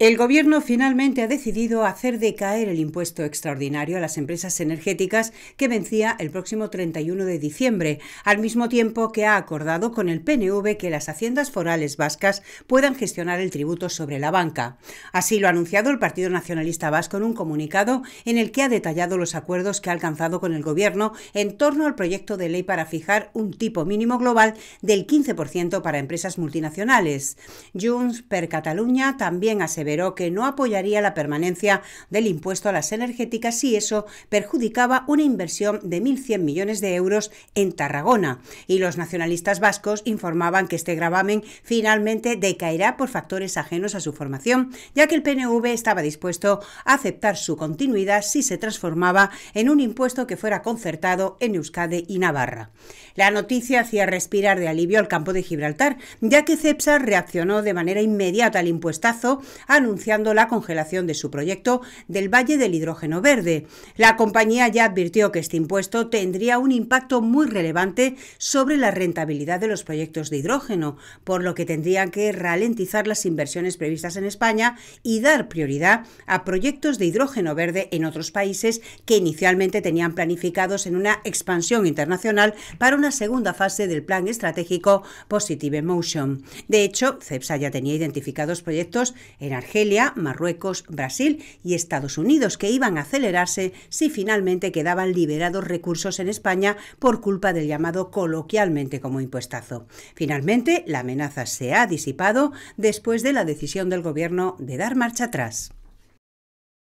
El Gobierno finalmente ha decidido hacer decaer el impuesto extraordinario a las empresas energéticas que vencía el próximo 31 de diciembre, al mismo tiempo que ha acordado con el PNV que las haciendas forales vascas puedan gestionar el tributo sobre la banca. Así lo ha anunciado el Partido Nacionalista Vasco en un comunicado en el que ha detallado los acuerdos que ha alcanzado con el Gobierno en torno al proyecto de ley para fijar un tipo mínimo global del 15% para empresas multinacionales. Junts per Catalunya también ha que no apoyaría la permanencia del impuesto a las energéticas si eso perjudicaba una inversión de 1.100 millones de euros en Tarragona. Y los nacionalistas vascos informaban que este gravamen finalmente decaerá por factores ajenos a su formación, ya que el PNV estaba dispuesto a aceptar su continuidad si se transformaba en un impuesto que fuera concertado en Euskadi y Navarra. La noticia hacía respirar de alivio al campo de Gibraltar, ya que CEPSA reaccionó de manera inmediata al impuestazo, anunciando la congelación de su proyecto del Valle del Hidrógeno Verde. La compañía ya advirtió que este impuesto tendría un impacto muy relevante sobre la rentabilidad de los proyectos de hidrógeno, por lo que tendrían que ralentizar las inversiones previstas en España y dar prioridad a proyectos de hidrógeno verde en otros países que inicialmente tenían planificados en una expansión internacional para una segunda fase del plan estratégico Positive Motion. De hecho, CEPSA ya tenía identificados proyectos en Argelia, Marruecos, Brasil y Estados Unidos, que iban a acelerarse si finalmente quedaban liberados recursos en España por culpa del llamado coloquialmente como impuestazo. Finalmente, la amenaza se ha disipado después de la decisión del gobierno de dar marcha atrás.